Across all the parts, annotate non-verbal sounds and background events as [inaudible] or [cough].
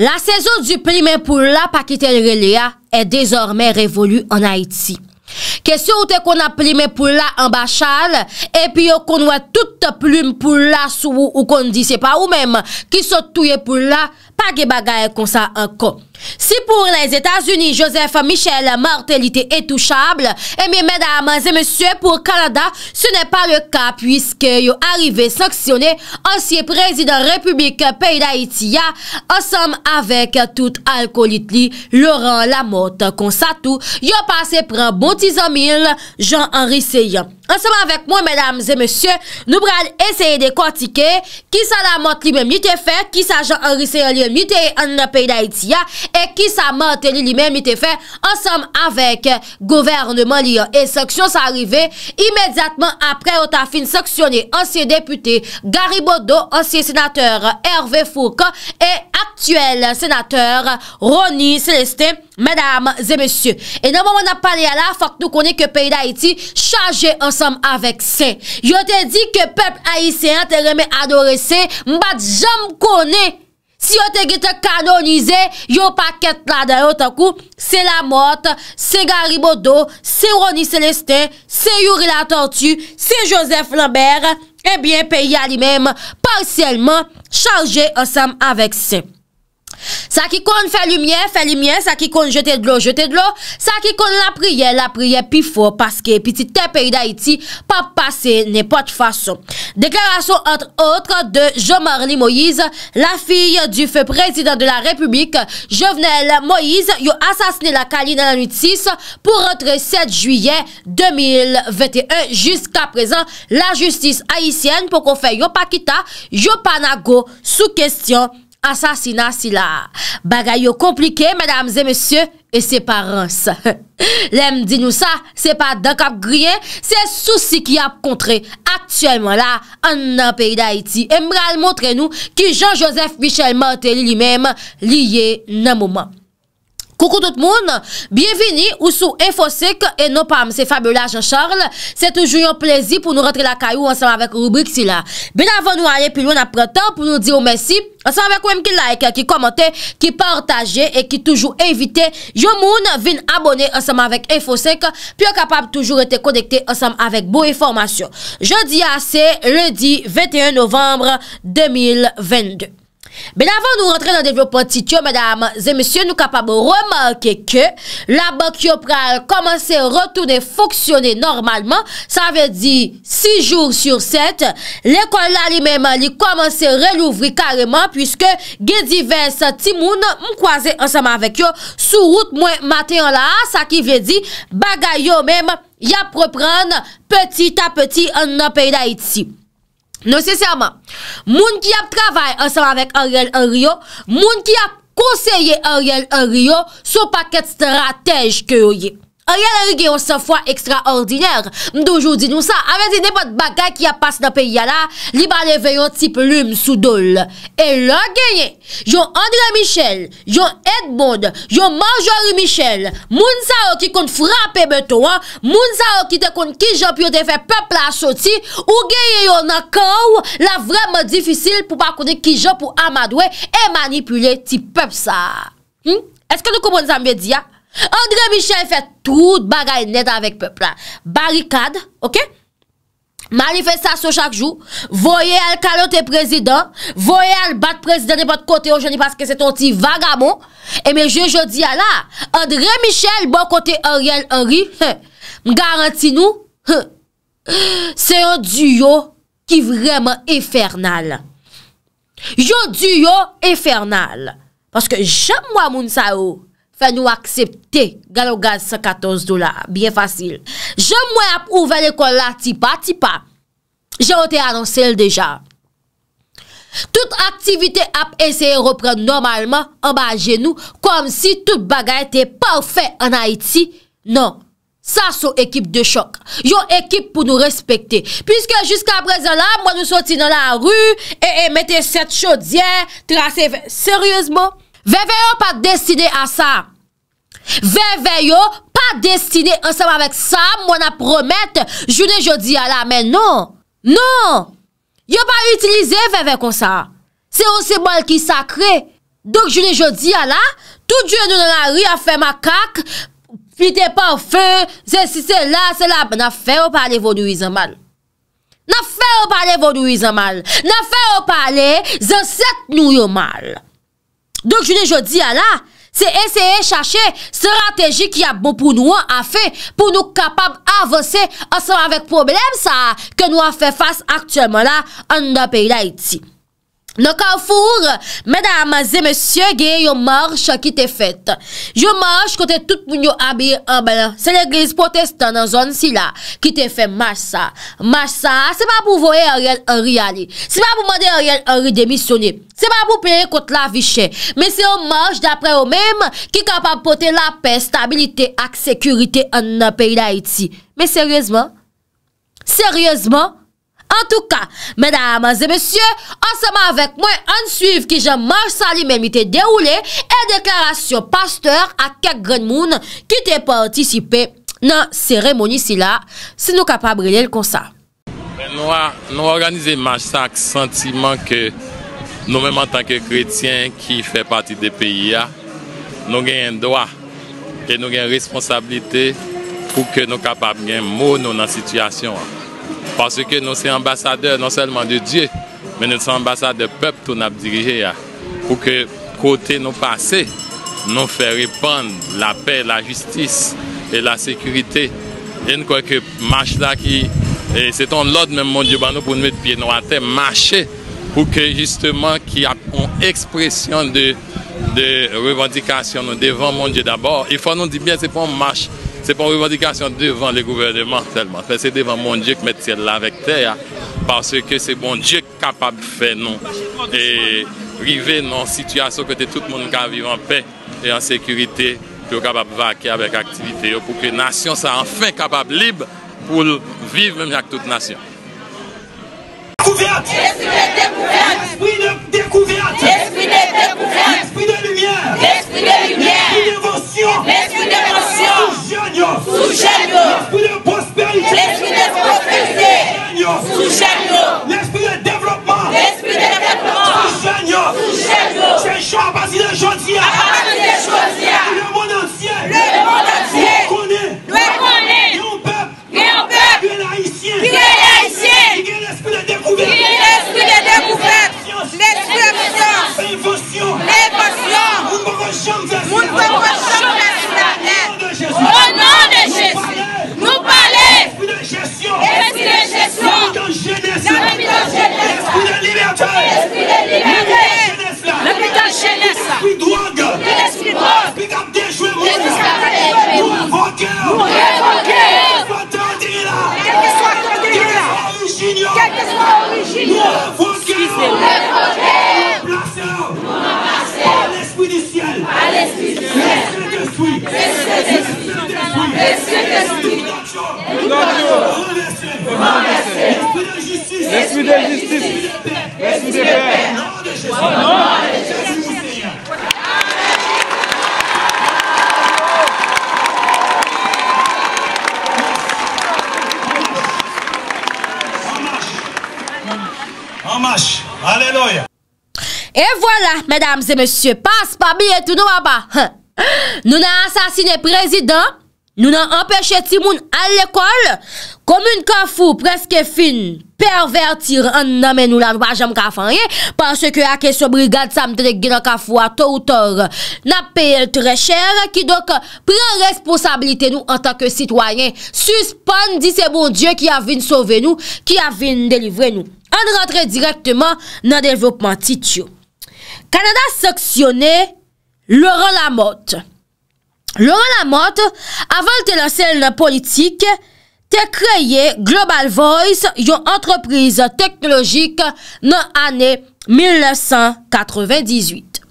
La sezon du plimen pou la pa ki te relea e dezormen revolu an Haiti. Kese ou te kon ap plimen pou la an bachal e pi yo kon wè tout plim pou la sou ou kon di se pa ou mem ki se touye pou la pa ge bagay konsa an kon. Si pou les Etats-Unis, Joseph Michel, mortalite etouchable, emi, eh medam, zemesye, pou Kanada, se ne pa le ka, pwiske yo arrive saksyonne ansye prezident republik peyda Itiya, ansom avek tout alkolit li, Laurent Lamotte, konsa tou, yo pase pran bontizomil Jean-Henri Seyen. Ansom avek mwen, medam, zemesye, nou bral eseye de kwantike, kisa Lamotte li menmite fe, kisa Jean-Henri Seyen li mi te an nan peyi da iti ya e ki sa manteni li men mi te fe ansam avek governman li e saksyon sa arrive imediatman apre o ta fin saksyon e ansye depute Garibodo ansye senateur Hervé Fourca e aktuel senateur Rony Celestin menam zemesye e nan moun ap pale ala fak nou kone ke peyi da iti chaje ansam avek se yo te di ke pepl aisyen te reme adore se mbat jam kone Si yo te git kanonize, yo paket la da yo takou, se la mot, se Garibodo, se Rony Celestin, se Yuri Latortu, se Joseph Lambert, e bien pe yalimem, parcielman, chanje osam avek se. Sa ki kon fè lumye, fè lumye, sa ki kon jete dlo, jete dlo, sa ki kon la priye, la priye, pi fo, paske, pi ti te peyi da iti, pa pase, ne po te fason. Deklarasyon entre autres de Jean-Marie Moïse, la fille du feu président de la République, Jovenel Moïse, yon assassiné la Cali dans la nuit 6, pour rentrer 7 juillet 2021, jusqu'à présent, la justice haïtienne, pour confier Yopakita, Yopanago, sous question de la justice haïtienne. Asasina si la, bagay yo komplike, madame ze monsye, e separen se. Lem [laughs] di nou sa, se pa da kap griye, se sou si ki ap kontre, aktuelman la, an nan peyi da iti. E mbral montre nou ki Jean-Joseph Michel Martel li mem liye nan moumant. Koukou tout moun, bienveni ou sou Infosec et non pa mse Fabiola Jean-Charles. Se toujou yon plezi pou nou rentre la kayou ansam avèk rubrik si la. Ben avon nou alè pi loun apre tan pou nou di ou mèsi. Ansam avèk ou m ki like, ki komote, ki partaje e ki toujou evite. Yon moun vin abone ansam avèk Infosec, pi yo kapab toujou etè konekte ansam avèk bou informasyon. Je di asè lè di 21 novembre 2022. Ben avan nou rentre nan devyo potityo, mèdame, zè misyon nou kapabou remanke ke la bak yo pral komanse retounen foksyone normalman, sa ve di 6 joun sur 7, le kon la li mèman li komanse relouvri kareman, pwiske gen divers timoun mkwaze ansaman vek yo sou wout mwen maten la, sa ki ve di bagay yo mèman yap repran petit a petit an nou pey da iti. Nou se seman, moun ki ap travay asan avek Ariel Arrio, moun ki ap koseye Ariel Arrio sou paket stratej ki yo ye. A yalè yon se fwa ekstra ordiner, mdoujou di nou sa, avè di nepot bagay ki apas nan pe yala, li ba le veyon ti ploum soudol. E lò genye, yon Andre Michel, yon Edmond, yon Major Michel, moun sa wò ki kont frape beto an, moun sa wò ki te kont kijop yon defè pepl asoti, ou genye yon akaw la vreman difisil pou pa kone kijop ou amadwe e manipule ti pep sa. Hmm? Eske nou komon zanbe di ya? Andre Michel fè tout bagay net avèk peplè. Barikade, ok? Mali fè sa so chak jou. Voye al kalote prezident. Voye al bat prezident e pot kote o jeni paske se ton ti vagamo. E men je je di ala. Andre Michel, bon kote oriel ori. Garanti nou. Se yon duyo ki vremen efernal. Yon duyo efernal. Paske jem mwa moun sa ou. Ve nou aksepte. Galo gaz 114 dolar. Bien fasil. Jem mwen ap ouvele kon la tipa tipa. Jote anonsel deja. Tout aktivite ap eseye repren normalman. Anba genou. Kom si tout bagay te pa ou fe an Haiti. Non. Sa sou ekip de chok. Yo ekip pou nou respekte. Piske jiska prezen la. Mwen nou soti nan la ru. E emete set chodier. Trase ve... Seryezmo. Ve veyon pa destine asa. Veve yo pa destine ansem avèk sa Mwen ap promette Jounè jodi ala men non Non Yo pa utilize veve konsa Se o se bol ki sakre Dok jounè jodi ala Tout jounè nan a ri a fè makak Fite pa ou fè Se se la se la Nafè ou pale vonou izan mal Nafè ou pale vonou izan mal Nafè ou pale zanset nou yo mal Dok jounè jodi ala Se eseye chache strategi ki ap bo pou nou a fe pou nou kapab avese a seman vek problem sa ke nou a fe fase aktuelman la an da peyi la etsi. Nou ka ou four, mèdè amaze, mèsyè gè, yon mòrche ki te fèt. Yon mòrche kote tout moun yo abye, an bè, sè l'eglise potestan nan zon si la, ki te fèt mòrche sa. Mòrche sa, se mè pou vòye a rèl an rèli. Se mè pou mòde a rèl an rèli demisyonè. Se mè pou père kote la vichè. Mè se yon mòrche dapre ou mèm, ki kapapote la pè stabilite ak sekurite an nan pèri la iti. Mè sèryèzman? Sèryèzman? En tout ka, mèdames et mèsyè, anseman avèk mwen an suiv ki jè mèj sa li mèmite deroule e deklarasyon pasteur ak kèk gren moun ki te patisipe nan seremoni si euh, euh, la si nou kapab rilel konsa. Nou a organizè mèj sa ak sentiman ke nou mèman takè kretien ki fè pati de peyi ya, nou gen doa, ke nou gen responsabilite pou ke nou kapab gen moun nou nan sityasyon an. Paske nou se ambasade non selman de die, men nou se ambasade pep ton ap dirije ya. Pou ke kote nou pase, nou fe repan la pe, la justis, e la sekurite. Yon kwa ke mach la ki, se ton lod men mon die ban nou pou nou et piye nou ate, mache pou ke justement ki ap on ekspresyon de revan dikasyon nou devan mon die d'abor. E fwa nou di bie se pon mache. Se pon revadikasyon devan le gouvernementelman. Fè se devan moun dje k mette sè la vek tè ya. Pansè ke se moun dje kapab fè non. E rive nan sityasyon kote tout moun ka vivan pe. E an sekurite. Pyo kapab vakey abek aktivite yo. Pouke nasyon sa anfen kapab libe. Pou vive mèm jak tout nasyon. L'esprit de justice. L'esprit de paix. Au nom de Jésus. En marche. Alléluia. Et voilà, mesdames et messieurs, passe pas bien tout nous papa. Hum. Nous avons assassiné président, Nou nan empèche timoun al l'ekol komoun kafou preske fin pervertir an namen nou lan wajam kafanyen panse ke ake sou brigade samdre genan kafou a to ou tor nan peye l tre chèr ki dok pren responsabilite nou an tak ke sitwayen suspan di se bon dje ki avin sove nou ki avin delivre nou an rentre direktman nan devopmentit yo Kanada saksyonè loran la motte Laurent Lamotte avalte la sèl na politik te kreye Global Voice yon antreprise teknolojik nan anè 1998.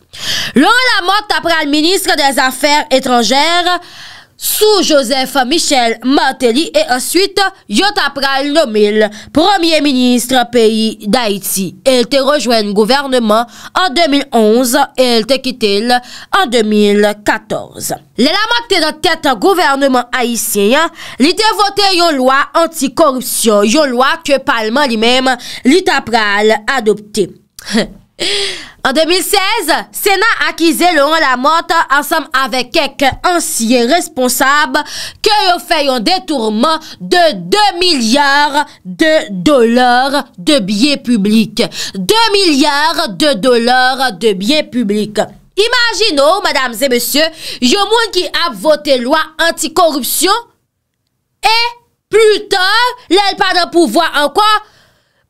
Laurent Lamotte apre al Ministre des Affaires étrangères, Sou Josef Michel Manteli e answite, yo tapral nomil Premier Ministre peyi d'Haïti. El te rejoen gouvernement en 2011, el te kitil en 2014. Le la makte de tete gouvernement haïtien, li te vote yo loi anti-korruption, yo loi ke palman li mèm, li tapral adopte. [laughs] [laughs] En 2016, Sénat akize lè an la mot ansam avè kèk ansi responsab kè yon fè yon detourman de 2 milyard de dolar de biye publik. 2 milyard de dolar de biye publik. Imagin nou, madame zè monsye, yon moun ki ap vote lwa anti-korupsyon e plutan lè l pa nan pouvoi an kwa?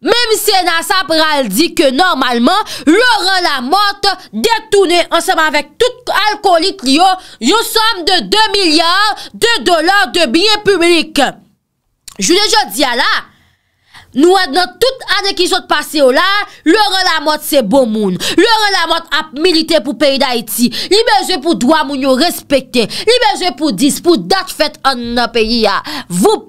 Mem si ena sa pral di ke normalman, lor an la mot detounen ansenman vek tout alkolik liyo, yo som de 2 milyar de dolar de biye publik. Jou deje di ala, nou an nan tout ane ki jote pase yo la, lor an la mot se bomoun, lor an la mot ap milite pou peyi da iti, li beze pou doam ou nyo respekte, li beze pou dis, pou dat fete an nan peyi ya. Vou pas,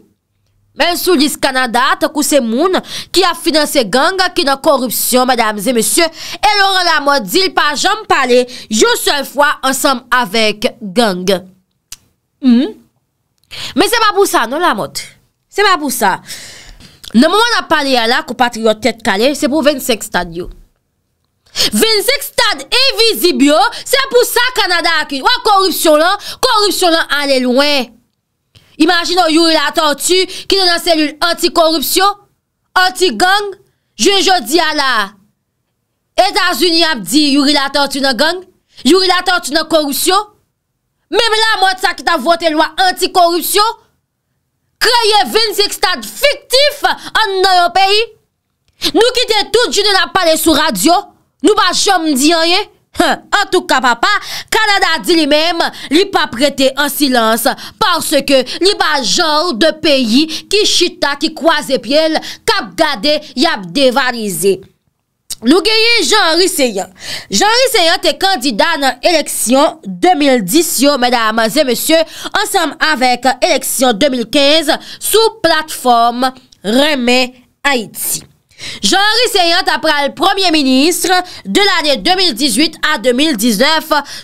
Men sou lis Kanada, takou se moun ki a finanse gang, ki nan korupsyon, madames e monsye, el oran la mod dil pa jom pale, jou sel fwa, ansam avek gang. Hmm? Men se pa pou sa, non la mod. Se pa pou sa. Non moun ap pale yala, kou pati yon tet kale, se pou 25 stad yo. 25 stad e vizi bio, se pou sa Kanada akil. Wan korupsyon lan, korupsyon lan ale lwen. Imagino yu relator tu ki nan selul anti-korupsyon, anti-gang, jenjou di ala. Eta zuni ap di yu relator tu nan gang, yu relator tu nan korupsyon. Meme la mwot sa ki ta vote lwa anti-korupsyon, kreye 26 stade fiktif an nan yo peyi. Nou ki te tout june la pale sou radio, nou pa chom di anye. Ha, an tou ka papa, Kanada di li mem li pa prete an silans parce ke li ba jor de peyi ki chita, ki kwa zepiel, kap gade, yap devarize. Lou geye Jean-Ri Seyen. Jean-Ri Seyen te kandida nan eleksyon 2010 yo, mèdame, zè mèsyon, ansam avèk eleksyon 2015 sou platform remè Haïti. Jean-Henri Seyant après le premier ministre de l'année 2018 à 2019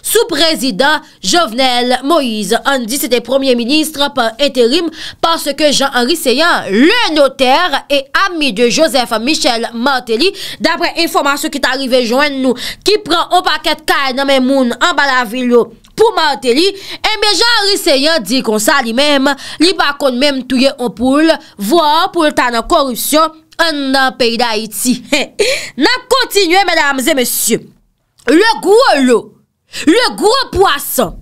sous président Jovenel Moïse. On dit c'était premier ministre par intérim parce que Jean-Henri Seyant, le notaire et ami de Joseph Michel Martelly, d'après information qui est arrivée joindre nous, qui prend un paquet de dans moun en bas la ville Pou Martelly, eh en bejan risenyan di kon sa li menm, li bakon menm touye anpoul, vwa anpoul tanan korupsyon an nan peyda iti. Nan kontinye menamze mesye, le gwo lo, le gwo [laughs] poason,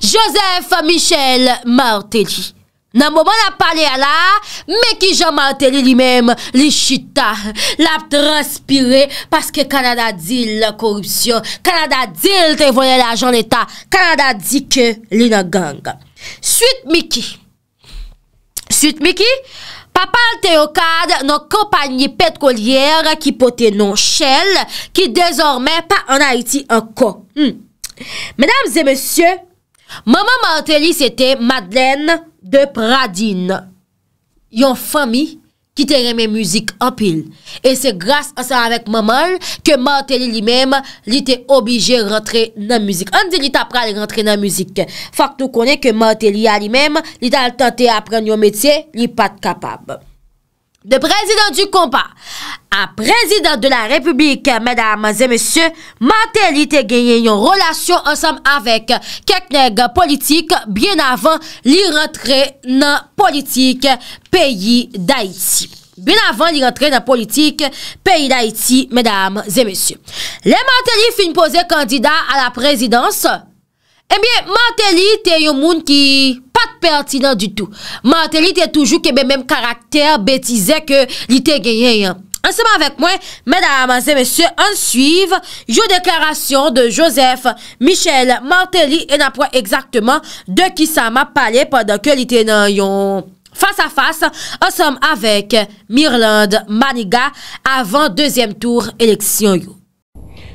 Joseph Michel Martelly. Nan mouman ap pale ala, Miki Jean Martelly li mèm li chita, Lap transpire, Paske Kanada di l korupsyon, Kanada di l te vwoye la joun etan, Kanada di ke li nan ganga. Suit Miki, Suit Miki, Pa palte yo kad nan kompanyi pet kolièr, Ki pote non chel, Ki dezormè pa anayiti an kon. Menam zè monsye, Maman Martelly sete Madeleine, de pradin yon fami ki te reme müzik an pil. E se grase an sa avèk mamal, ke mante li li mèm li te obige rentre nan müzik. An di li tapra li rentre nan müzik. Fak nou konen ke mante li a li mèm, li tal tante apren yon metye, li pat kapab. De prezidant du kompa a prezidant de la republik, mèdames et mèsyè, Mateli te genye yon relasyon ansam avèk kek neg politik bien avan li rentre nan politik peyi d'Haïti. Bien avan li rentre nan politik peyi d'Haïti, mèdames et mèsyè. Le Mateli fin pose kandida a la prezidansi, Ebyen, eh Manteli te yon moun ki pat pertinent du tout. Manteli te toujou kebe men karakter betize ke li te genyen yon. Anseman vek mwen, mena, amaze, mese, ansuiv, yo deklarasyon de Joseph Michel Manteli en apwa exactement de ki sa ma pale pandan ke li te nan yon fasa fasa anseman vek Myrland Maniga avan dezyem tour eleksyon yon.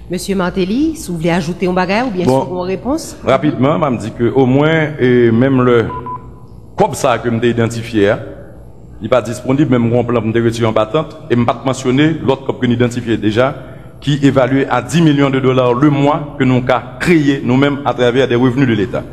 Monsieur Mantelli, si vous voulez ajouter un bagage ou bien sûr, une réponse Rapidement, m'a dit que au moins, et même le comme ça que me identifié, hein, il n'est pas disponible, même mon plan de en battante, et m'a pas mentionné l'autre COP que identifié déjà, qui évaluait à 10 millions de dollars le mois que nous avons créé nous-mêmes à travers des revenus de l'État.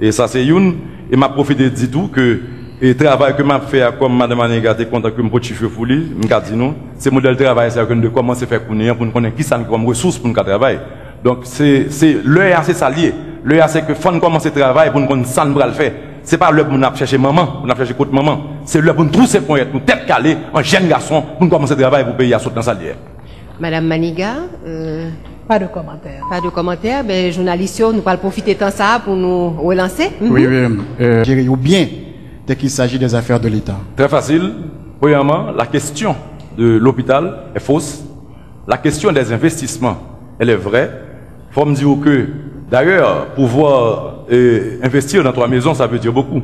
Et ça, c'est une, et m'a profité de tout que et travail que m'a fait comme madame Maniga était content que me petit pour fouli m'a dit non c'est modèle travail c'est que nous commencer faire pour nous pour nous connaître qui ça comme ressources pour nous travailler donc c'est c'est l'heure c'est ça lié l'heure c'est que faut commencer travail pour nous connaître ça nous le faire c'est pas l'heure pour nous chercher maman pour nous chercher côté maman c'est l'heure pour nous trouver ces points nous tête calée en jeune garçon pour nous commencer travail pour payer à sauter dans lié madame Maniga euh, Pas de commentaires. Pas de commentaires. mais ben, journalistes, nous allons profiter de ça pour nous relancer. Oui, oui. Euh, mhm. ou bien, dès qu'il s'agit des affaires de l'État Très facile. Premièrement, la question de l'hôpital est fausse. La question des investissements, elle est vraie. Il faut me dire que, d'ailleurs, pouvoir euh, investir dans trois maisons, ça veut dire beaucoup.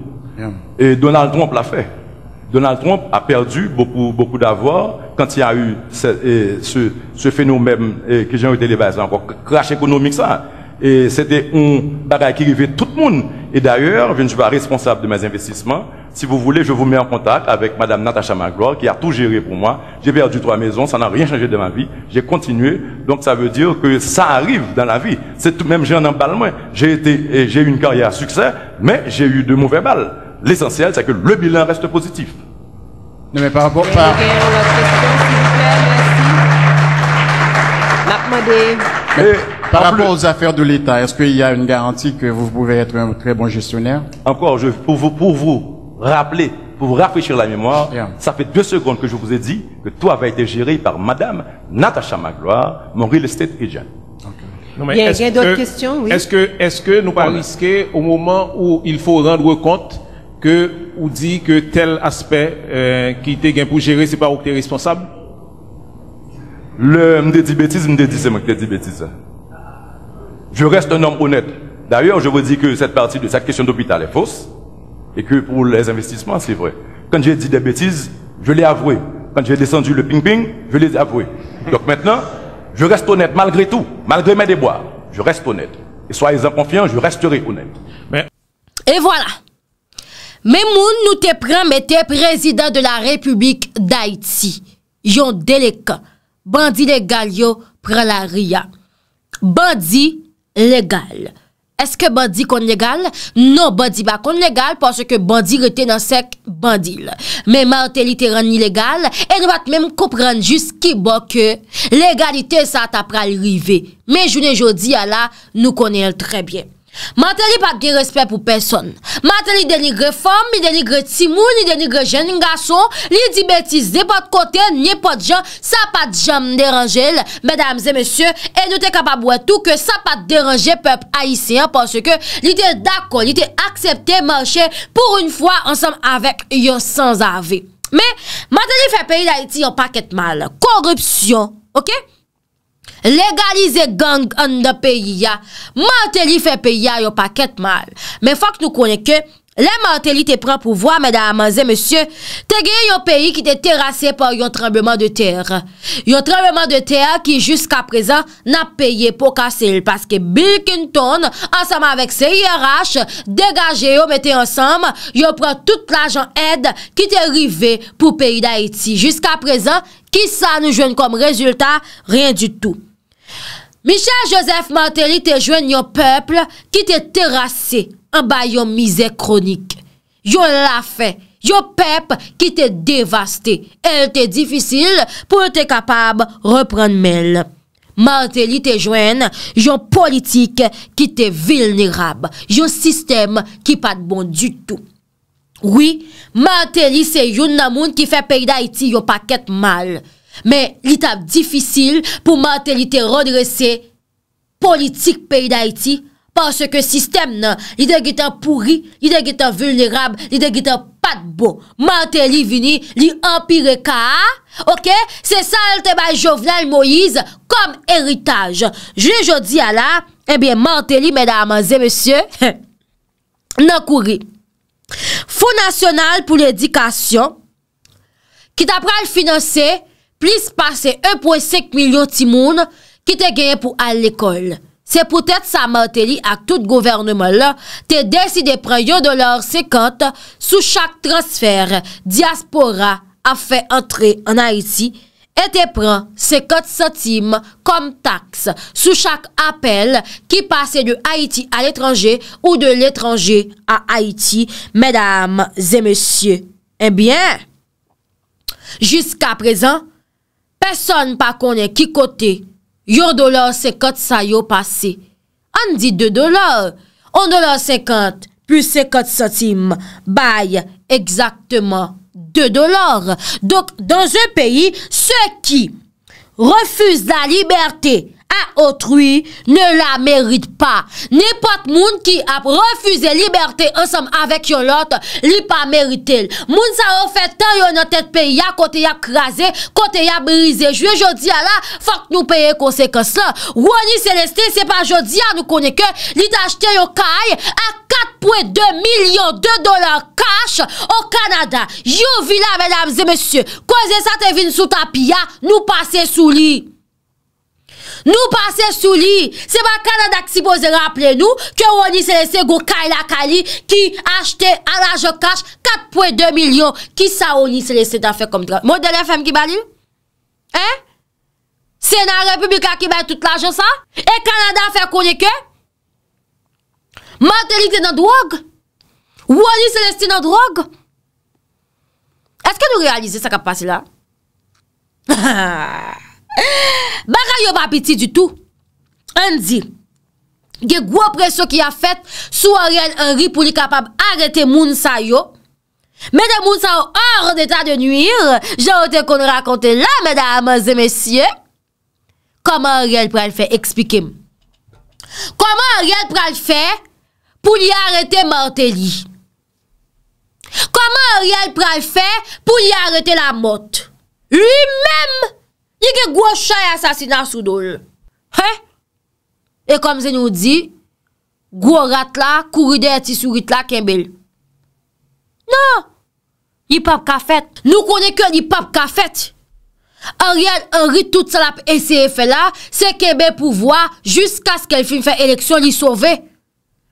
Et Donald Trump l'a fait. Donald Trump a perdu beaucoup, beaucoup d'avoir quand il y a eu ce, euh, ce, phénomène euh, que j'ai été encore crash économique ça. Et c'était un bagage qui arrivait tout le monde. Et d'ailleurs, je ne suis pas responsable de mes investissements. Si vous voulez, je vous mets en contact avec Madame Natacha Magloire, qui a tout géré pour moi. J'ai perdu trois maisons, ça n'a rien changé de ma vie. J'ai continué. Donc ça veut dire que ça arrive dans la vie. C'est tout même j'ai un emballement. J'ai été, j'ai eu une carrière à succès, mais j'ai eu de mauvais balles. L'essentiel, c'est que le bilan reste positif. mais par rapport par rapport aux affaires de l'État, est-ce qu'il y a une garantie que vous pouvez être un très bon gestionnaire Encore, je, pour, vous, pour vous rappeler, pour vous rafraîchir la mémoire, ça fait deux secondes que je vous ai dit que tout avait été géré par Madame Natacha Magloire, mon real estate agent. il y a, d'autres questions, Est-ce que, est que nous pas risquer au moment où il faut rendre compte que ou dit que tel aspect euh, qui était gain pour gérer, c'est pas où qui es responsable Le, me dit bêtise, me c'est moi qui dit bêtise. Je reste un homme honnête. D'ailleurs, je vous dis que cette partie de cette question d'hôpital est fausse et que pour les investissements, c'est vrai. Quand j'ai dit des bêtises, je l'ai avoué. Quand j'ai descendu le ping-ping, je l'ai avoué. Donc maintenant, je reste honnête malgré tout, malgré mes déboires. Je reste honnête. Et soyez-en confiants, je resterai honnête. Mais Et voilà. Même nous te prend, mais président de la République d'Haïti. Yon délégué. Bandit de Galio, prend la ria. Bandit legal. Eske bandi kon legal? Non, bandi ba kon legal porske bandi rete nan sek bandil. Men martelite ran nilegal e nou bat menm koupran jist ki bo ke legalite sa tapra lrive. Men jounen jodi ya la nou konen trebyen. Mante li pat gen respet pou peson. Mante li denigre fom, li denigre timoun, li denigre jen nga son, li di betise depot kote, nye pot jan, sa pat jam deranje el. Medamze, mesye, el nou te kapabou etou ke sa pat deranje pep Aisyen parce ke li te dakon, li te aksepte manche pou un fwa ansam avek yo sans ave. Me, mante li fe peyi la iti yo pat ket mal. Korupsyon, okey? Legalize gang an da peyi ya Manteli fe peyi ya yon paket mal Men fok nou konen ke Le manteli te pran pou vwa Medan amaze monsye Te geye yon peyi ki te terase Pon yon trembleman de ter Yon trembleman de ter ki jiska prezan Na peye pou kase Paske Bill Clinton Ansama vek se IRH Degaje yo mette ansam Yo pran tout la jan ed Ki te rive pou peyi da Haiti Jiska prezan Yon trembleman de ter Ki sa nou jwen kom rezultat? Rien du tout. Michel Joseph Martelly te jwen yon pepl ki te terase en ba yon mizè kronik. Yon la fe, yon pep ki te devaste. El te difisil pou te kapab repran men. Martelly te jwen yon politik ki te vilnerab. Yon sistem ki pat bon du tout. Oui, mante li se yon namoun ki fe peyi da iti yo paket mal. Men, li tab difisil pou mante li te rodrese politik peyi da iti. Parce ke sistem nan, li de getan pouri, li de getan vulnerab, li de getan patbo. Mante li vini, li empire ka, ok? Se salte ba Jovenel Moïse kom eritage. Je li jo di ala, eh mante li mena amaze, monsye, [laughs] nan kouri. Fou nasyonal pou l'edikasyon, ki ta pral finanse, plis pase 1,5 milyon timoun ki te gen pou al l'ekol. Se pou tèt sa materi ak tout governman la, te deside pran 1,50 dolar sou chak transfer diaspora a fè antre an Haïti yon. et te pran 50 satim kom taks sou chak apel ki pase de Haiti a l'étranger ou de l'étranger a Haiti, mèdames et monsieurs. Eh bien, jiska prezan, person pa konen ki kote, yon dolar 50 sa yo pase. An di 2 dolar, an dolar 50 plus 50 satim baye ekzaktman. de dollars. Donc, dans un pays, ceux qui refusent la liberté Otrui ne la merite pa Nipote moun ki ap refuze Liberté ansam avek yon lot Li pa merite l Moun sa ofete yon tet pe ya Kote ya kraze, kote ya brize Jwe jodi ya la, fok nou peye konsekens la Wani seleste, sepa jodi ya Nou koneke, li t'achete yon kaj A 4.2 milyon De dolar kaj O Kanada, yo vila Mesdames et messieurs, koze sa te vin Sou tapia, nou pase sou li Nou pase sou li. Se ba Kanada ki si pose rappele nou. Ke ou ni se lese go Kaila Kali. Ki achete an la jo kache. 4.2 milyon. Ki sa ou ni se lese dan fe kom dro. Mou de lè fèm ki bali? Eh? Se nan republika ki bay tout la jen sa? E Kanada fe konike? Mantelite nan drog? Ou ou ni se lese ti nan drog? Eske nou realize sa kap pase la? [laughs] Ha ha ha. Eh, Baka yo pa piti du tout An di Ge gwo presyo ki a fet Sou a riel enri pou li kapab Arrete moun sa yo Me de moun sa yo or de ta de nuir Je ote kon rakonte la Meda amaz e mesye Koman riel pou al fe Ekspikem Koman riel pou al fe Pou li arrete morteli Koman riel pou al fe Pou li arrete la mort Li menm Ni ke gwo chay asasinan sou do lè. Hé? E kom ze nou di, gwo rat la, kou ridè eti sou rit la kembèl. Nan! Nipop ka fèt. Nou konè kè nipop ka fèt. An riyan, an rit tout salap ECF la, se kembèl pou vwa, jiska skèl film fè eleksyon li sove.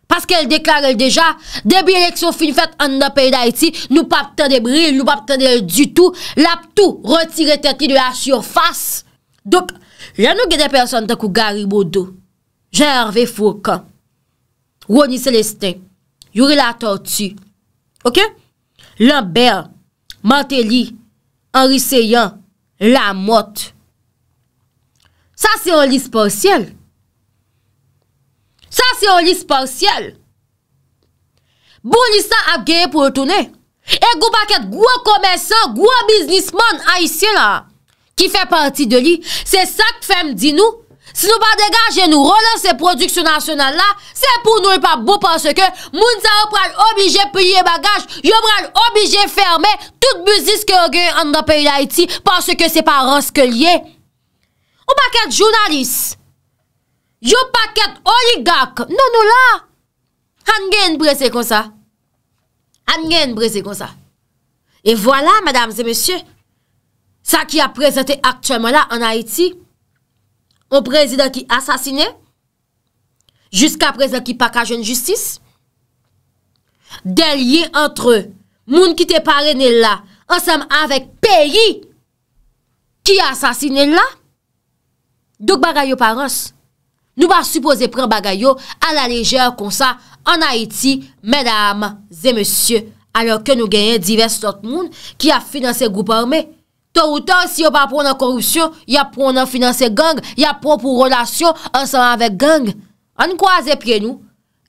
Paske el deklare el deja, debi eleksyon fin fèt an nan pey da iti, nou pa ptè de bril, nou pa ptè de lè du tout, lè ptou, retire teti de la surface. Dok, lè nou genè person te kou Garibodo, Jean-Hervé Foucan, Rony Celestin, Yori Latorti, ok? Lambert, Mantelli, Henri Seyant, Lamotte. Sa se yon lis pasyèl. Sa se ou lis partiyel. Bou lis sa ap geye pou ou tounen. E gou paket gou komensan, gou biznisman a isye la. Ki fe parti de li. Se sak fem di nou. Se nou pa degaje nou rolan se produksyon nasyonal la. Se pou nou e pa bou parce ke moun sa ou pral obije pliye bagaj. Yo pral obije ferme tout biznis ke ou geye andapay la iti. Parce ke se pa rask liye. Ou paket jounaris. yo paket oligak, nono non, la, an gen breze kon sa, an gen breze kon sa, e vwala madame zemesye, sa ki a prezente aktuèman la, an Haiti, an prezident ki asasine, jiska prezident ki pakajen justice, delye antre, moun ki te parene la, ansem avèk peyi, ki asasine la, dok bagay yo paros, Nou ba supose pren bagay yo an la lejèr konsa an Haiti, mèdame, zè mèsyè, alò ke nou genyen divers sot moun ki a finanse goupan mè. To ou to, si yo pa proun an korupsyon, ya proun an finanse gang, ya proun pou relasyon ansan anvek gang. An kwa zè pye nou,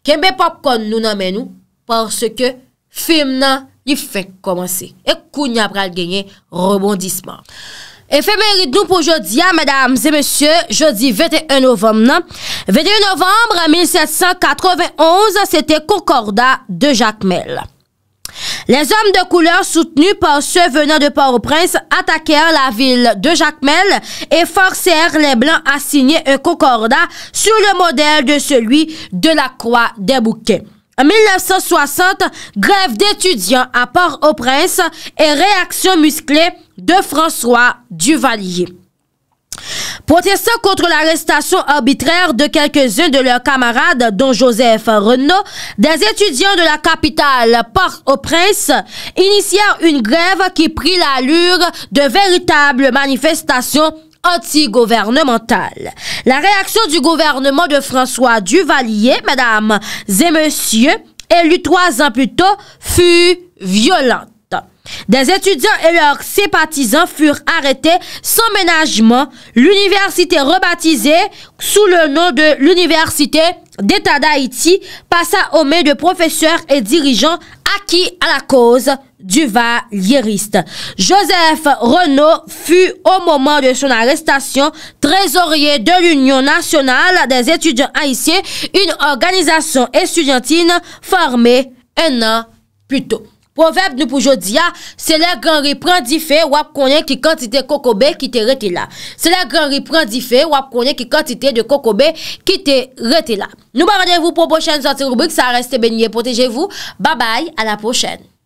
ke mbe pop kon nou nan mè nou, porsè ke film nan y fèk komanse. E koun y ap pral genyen rebondisman. Éphéméride nous pour jeudi, hein, mesdames et messieurs, jeudi 21 novembre. 21 novembre 1791, c'était Concordat de Jacmel. Les hommes de couleur soutenus par ceux venant de Port-au-Prince attaquèrent la ville de Jacmel et forcèrent les Blancs à signer un concordat sur le modèle de celui de la Croix des Bouquets. En 1960, grève d'étudiants à Port-au-Prince et réaction musclée de François Duvalier. Protestant contre l'arrestation arbitraire de quelques-uns de leurs camarades, dont Joseph Renault, des étudiants de la capitale Port-au-Prince initièrent une grève qui prit l'allure de véritables manifestations anti La réaction du gouvernement de François Duvalier, Madame et messieurs, élu trois ans plus tôt, fut violente. Des étudiants et leurs sympathisants furent arrêtés sans ménagement. L'université rebaptisée sous le nom de l'Université d'État d'Haïti passa au mains de professeurs et dirigeants acquis à la cause Duvalieriste. Joseph Renault fut au moment de son arrestation trésorier de l'Union nationale des étudiants haïtiens, une organisation étudiantine formée un an plus tôt. Proverbe nous pou C'est la la le reprend ripran di fe, wap konen ki quantité kokobe qui te rete la. C'est la grande reprend di ki quantité de cocobé qui te rete la. Nou vous vous la prochaine sortie rubrique. ça reste Protégez-vous. bye bye. À la prochaine